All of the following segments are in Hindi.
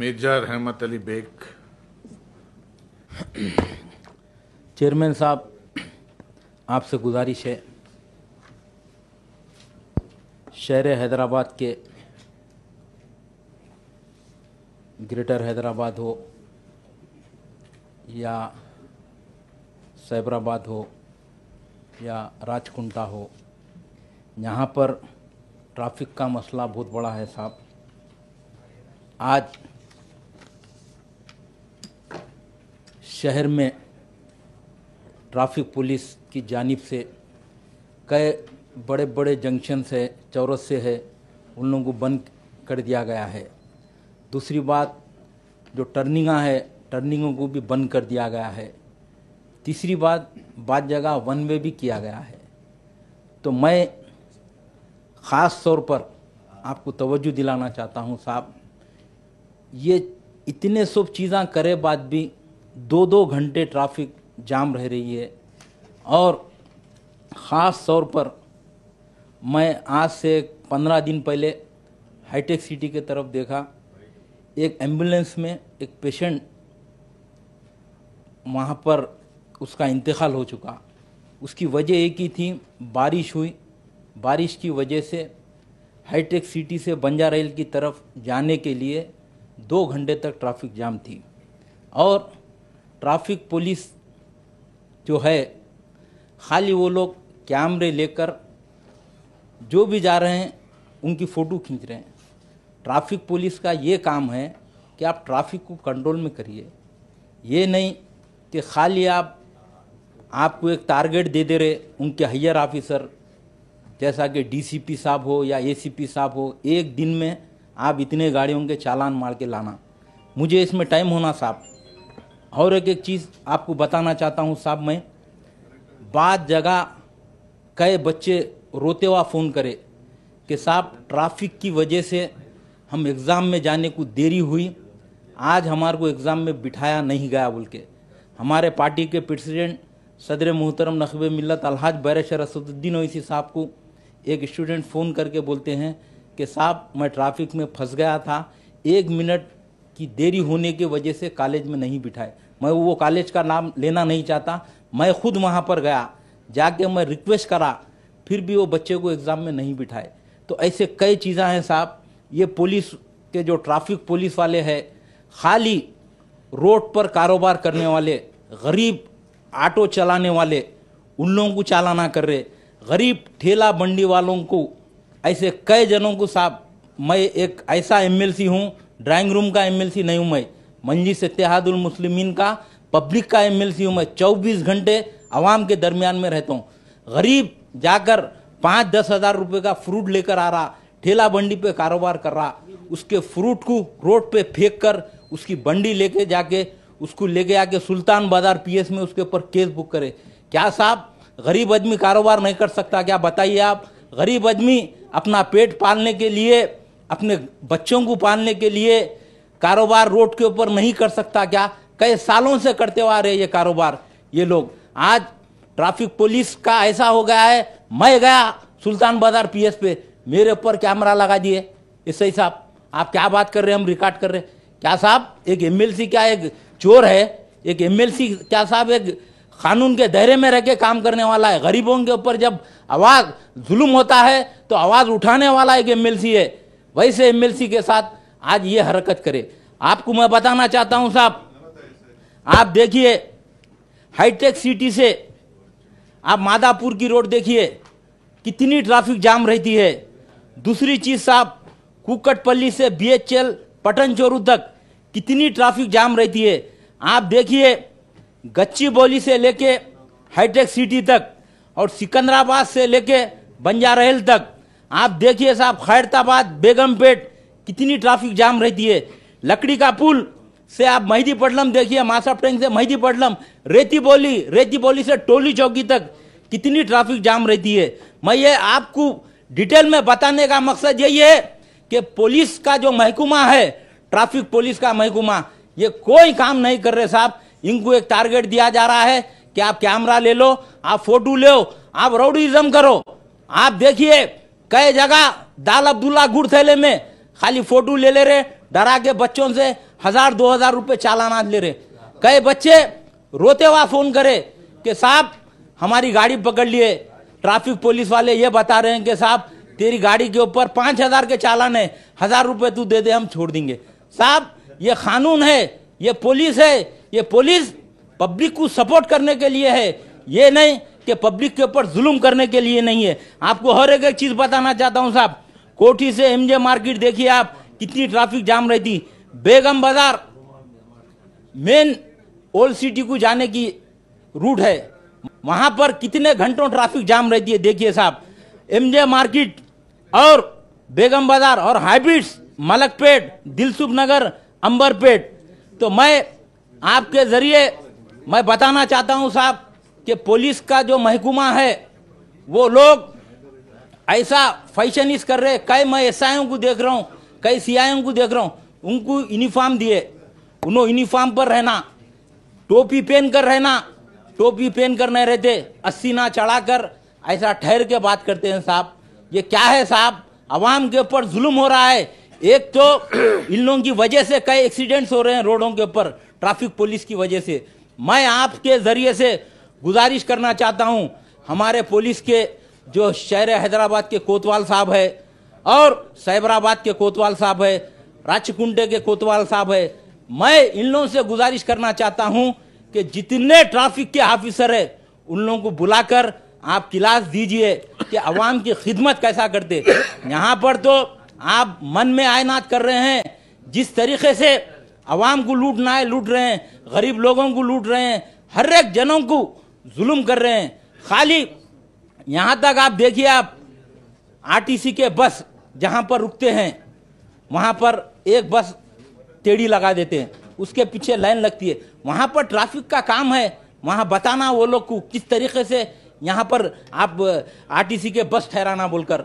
मेजर रहमत अली बेग चेयरमैन साहब आपसे गुजारिश है शहर हैदराबाद के ग्रेटर हैदराबाद हो या सैबराबाद हो या राजकुंडा हो यहाँ पर ट्रैफिक का मसला बहुत बड़ा है साहब आज शहर में ट्रैफिक पुलिस की जानिब से कई बड़े बड़े जंक्शन से से है उन लोगों को बंद कर दिया गया है दूसरी बात जो टर्निंगा है टर्निंगों को भी बंद कर दिया गया है तीसरी बात बात जगह वन वे भी किया गया है तो मैं ख़ास तौर पर आपको तवज्जो दिलाना चाहता हूँ साहब ये इतने सब चीज़ा करे बाद भी दो दो घंटे ट्रैफिक जाम रह रही है और ख़ास तौर पर मैं आज से पंद्रह दिन पहले हाईटेक सिटी के तरफ देखा एक एम्बुलेंस में एक पेशेंट वहाँ पर उसका इंतकाल हो चुका उसकी वजह एक ही थी बारिश हुई बारिश की वजह से हाईटेक सिटी से बंजारेल रेल की तरफ जाने के लिए दो घंटे तक ट्रैफिक जाम थी और ट्रैफिक पुलिस जो है खाली वो लोग कैमरे लेकर जो भी जा रहे हैं उनकी फ़ोटो खींच रहे हैं ट्रैफिक पुलिस का ये काम है कि आप ट्रैफिक को कंट्रोल में करिए ये नहीं कि खाली आप आपको एक टारगेट दे दे रहे उनके हायर ऑफिसर जैसा कि डीसीपी साहब हो या एसीपी साहब हो एक दिन में आप इतने गाड़ियों के चालान मार के लाना मुझे इसमें टाइम होना साहब और एक एक चीज़ आपको बताना चाहता हूँ साहब मैं बाद जगह कई बच्चे रोते हुआ फ़ोन करे कि साहब ट्रैफिक की वजह से हम एग्ज़ाम में जाने को देरी हुई आज हमारे को एग्ज़ाम में बिठाया नहीं गया बोल के हमारे पार्टी के प्रेसिडेंट सदर मोहतरम नकब मिलत अलहाज बैर रसदुद्दीन ओसी साहब को एक स्टूडेंट फ़ोन करके बोलते हैं कि साहब मैं ट्रैफिक में फंस गया था एक मिनट कि देरी होने के वजह से कॉलेज में नहीं बिठाए मैं वो कॉलेज का नाम लेना नहीं चाहता मैं खुद वहाँ पर गया जाके मैं रिक्वेस्ट करा फिर भी वो बच्चे को एग्ज़ाम में नहीं बिठाए तो ऐसे कई चीज़ें हैं साहब ये पुलिस के जो ट्रैफिक पुलिस वाले हैं खाली रोड पर कारोबार करने वाले गरीब ऑटो चलाने वाले उन लोगों को चालाना कर रहे गरीब ठेला बंडी वालों को ऐसे कई जनों को साहब मैं एक ऐसा एमएलसी हूँ ड्राइंग रूम का एमएलसी नहीं उमय मंजिस इतिहादुल मुस्लिमीन का पब्लिक का एमएलसी सी मैं चौबीस घंटे आवाम के दरमियान में रहता हूँ गरीब जाकर पाँच दस हज़ार रुपये का फ्रूट लेकर आ रहा ठेला बंडी पे कारोबार कर रहा उसके फ्रूट को रोड पे फेंक कर उसकी बंडी लेके जाके उसको लेके आके सुल्तान बाजार एस में उसके ऊपर केस बुक करे क्या साहब गरीब आदमी कारोबार नहीं कर सकता क्या बताइए आप गरीब आदमी अपना पेट पालने के लिए अपने बच्चों को पालने के लिए कारोबार रोड के ऊपर नहीं कर सकता क्या कई सालों से करते आ रहे ये कारोबार ये लोग आज ट्रैफिक पुलिस का ऐसा हो गया है मैं गया सुल्तान बाजार पी पे मेरे ऊपर कैमरा लगा दिए इस साहब आप क्या बात कर रहे हैं हम रिकॉर्ड कर रहे हैं क्या साहब एक एमएलसी क्या एक चोर है एक एमएलसी क्या साहब एक कानून के दायरे में रह के काम करने वाला है गरीबों के ऊपर जब आवाज़ जुल्म होता है तो आवाज़ उठाने वाला एक एमएलसी है वैसे एमएलसी के साथ आज ये हरकत करे आपको मैं बताना चाहता हूं साहब आप देखिए हाईटेक सिटी से आप मादापुर की रोड देखिए कितनी ट्रैफिक जाम रहती है दूसरी चीज़ साहब कुकटपल्ली से बीएचएल पटन चोरू तक कितनी ट्रैफिक जाम रहती है आप देखिए गच्ची बोली से लेके हाईटेक सिटी तक और सिकंदराबाद से लेके बंजारहल तक आप देखिए साहब खैरताबाद बेगमपेट कितनी ट्रैफिक जाम रहती है लकड़ी का पुल से आप पटलम देखिए मासा टैंक से पटलम रेती बोली रेती बोली से टोली चौकी तक कितनी ट्रैफिक जाम रहती है मैं ये आपको डिटेल में बताने का मकसद यही है कि पुलिस का जो महकुमा है ट्रैफिक पुलिस का महकुमा ये कोई काम नहीं कर रहे साहब इनको एक टारगेट दिया जा रहा है कि आप कैमरा ले लो आप फोटो लो आप रोडिज्म करो आप देखिए कई जगह दाल अब्दुल्ला गुड़ थैले में खाली फोटो ले ले रहे डरा के बच्चों से हजार दो हजार रुपये चालाना ले रहे कई बच्चे रोते हुआ फोन करे कि साहब हमारी गाड़ी पकड़ लिए ट्रैफिक पुलिस वाले ये बता रहे हैं कि साहब तेरी गाड़ी के ऊपर पाँच हज़ार के चालान है हज़ार रुपये तू दे दे हम छोड़ देंगे साहब ये कानून है ये पुलिस है ये पुलिस पब्लिक को सपोर्ट करने के लिए है ये नहीं कि पब्लिक के ऊपर जुलूम करने के लिए नहीं है आपको हर एक एक चीज़ बताना चाहता हूँ साहब कोठी से एमजे मार्केट देखिए आप कितनी ट्रैफिक जाम रहती बेगम बाजार मेन ओल्ड सिटी को जाने की रूट है वहां पर कितने घंटों ट्रैफिक जाम रहती है देखिए साहब एमजे मार्केट और बेगम बाजार और हाइब्रिड्स मलकपेट दिलसुख नगर अंबरपेट तो मैं आपके जरिए मैं बताना चाहता हूं साहब कि पुलिस का जो महकुमा है वो लोग ऐसा फैशन कर रहे कई मैं एस को देख रहा हूँ कई सी को देख रहा हूँ उनको यूनिफॉर्म दिए उन्होंने यूनिफॉर्म पर रहना टोपी पहन कर रहना टोपी पहन कर नहीं रहते अस्सी ना चढ़ा कर ऐसा ठहर के बात करते हैं साहब ये क्या है साहब आवाम के ऊपर जुल्म हो रहा है एक तो इन लोगों की वजह से कई एक्सीडेंट्स हो रहे हैं रोडों के ऊपर ट्रैफिक पुलिस की वजह से मैं आपके जरिए से गुजारिश करना चाहता हूं हमारे पुलिस के जो शहर हैदराबाद के कोतवाल साहब है और साइबराबाद के कोतवाल साहब है राचकुंडे के कोतवाल साहब है मैं इन लोगों से गुजारिश करना चाहता हूं कि जितने ट्रैफिक के ऑफिसर है उन लोगों को बुलाकर आप क्लास दीजिए कि अवाम की खिदमत कैसा करते यहाँ पर तो आप मन में आयनात कर रहे हैं जिस तरीके से अवाम को लूटना है लूट रहे हैं गरीब लोगों को लूट रहे हैं हर एक जनों को जुल्म कर रहे हैं खाली यहाँ तक आप देखिए आप आरटीसी के बस जहाँ पर रुकते हैं वहां पर एक बस टेढ़ी लगा देते हैं उसके पीछे लाइन लगती है वहां पर ट्रैफिक का काम है वहाँ बताना वो लोग को किस तरीके से यहाँ पर आप आरटीसी के बस ठहराना बोलकर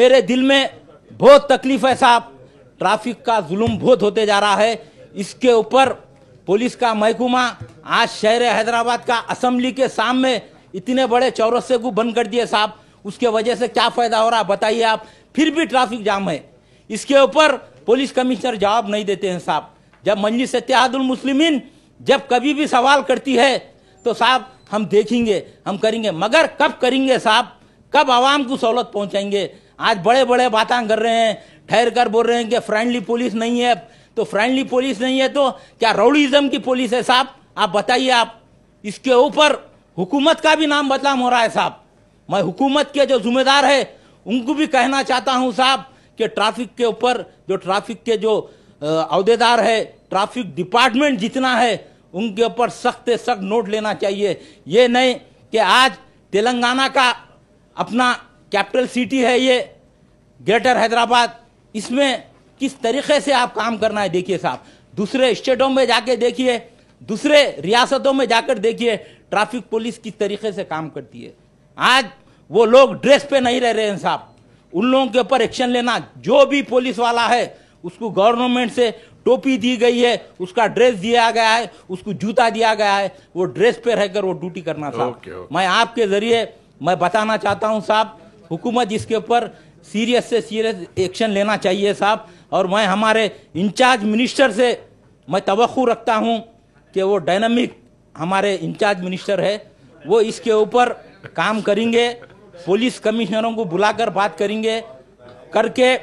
मेरे दिल में बहुत तकलीफ है साहब ट्रैफिक का जुल्म बहुत होते जा रहा है इसके ऊपर पुलिस का महकुमा आज शहर हैदराबाद का असम्बली के सामने इतने बड़े चौरसे को बंद कर दिए साहब उसके वजह से क्या फायदा हो रहा बताइए आप फिर भी ट्रैफिक जाम है इसके ऊपर पुलिस कमिश्नर जवाब नहीं देते हैं साहब जब मंजिल सत्यादुल मुस्लिमीन जब कभी भी सवाल करती है तो साहब हम देखेंगे हम करेंगे मगर कब करेंगे साहब कब आवाम को सहूलत पहुंचाएंगे आज बड़े बड़े बातें कर रहे हैं ठहर कर बोल रहे हैं कि फ्रेंडली पुलिस नहीं है तो फ्रेंडली पुलिस नहीं है तो क्या रोडिज्म की पुलिस है साहब आप बताइए आप इसके ऊपर हुकूमत का भी नाम बदनाम हो रहा है साहब मैं हुकूमत के जो जिम्मेदार है उनको भी कहना चाहता हूँ साहब कि ट्रैफिक के ऊपर जो ट्रैफिक के जो अहदेदार है ट्रैफिक डिपार्टमेंट जितना है उनके ऊपर सख्त सख्त नोट लेना चाहिए ये नहीं कि आज तेलंगाना का अपना कैपिटल सिटी है ये ग्रेटर हैदराबाद इसमें किस तरीके से आप काम करना है देखिए साहब दूसरे स्टेटों में जाके देखिए दूसरे रियासतों में जाकर देखिए ट्रैफिक पुलिस किस तरीके से काम करती है आज वो लोग ड्रेस पे नहीं रह रहे हैं साहब उन लोगों के ऊपर एक्शन लेना जो भी पुलिस वाला है उसको गवर्नमेंट से टोपी दी गई है उसका ड्रेस दिया गया है उसको जूता दिया गया है वो ड्रेस पे रहकर वो ड्यूटी करना okay. मैं आपके जरिए मैं बताना चाहता हूँ साहब हुकूमत इसके ऊपर सीरियस से सीरियस एक्शन लेना चाहिए साहब और मैं हमारे इंचार्ज मिनिस्टर से मैं तो रखता हूँ कि वो डायनामिक हमारे इंचार्ज मिनिस्टर है वो इसके ऊपर काम करेंगे पुलिस कमिश्नरों को बुलाकर बात करेंगे करके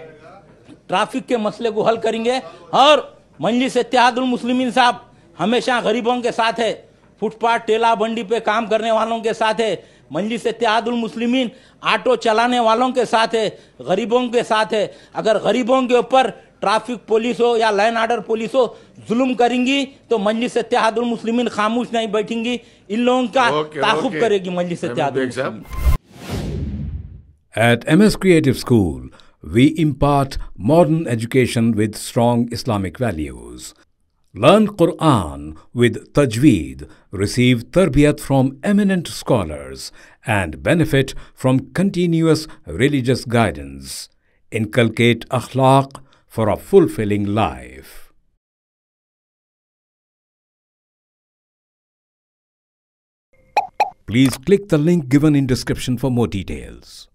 ट्रैफिक के मसले को हल करेंगे और मजलिस इतिहादुल मुस्लिमीन साहब हमेशा गरीबों के साथ है फुटपाथ टेला बंडी पे काम करने वालों के साथ है मजलिस इतिहादुल मुस्लिमीन ऑटो चलाने वालों के साथ है गरीबों के साथ है अगर गरीबों के ऊपर ट्रैफिक पुलिस हो या लाइन आर्डर पुलिस हो जुलम करेंगी तो मंजिल सत्यादुल मुस्लिम खामोश नहीं बैठेंगी इन लोगों का ताकुब करेगी मंजिल सत्यादुल at M S creative school we impart modern education with strong Islamic values learn Quran with तजवीद रिसीव तरबियत from eminent scholars and benefit from continuous religious guidance inculcate अखलाक for a fulfilling life. Please click the link given in description for more details.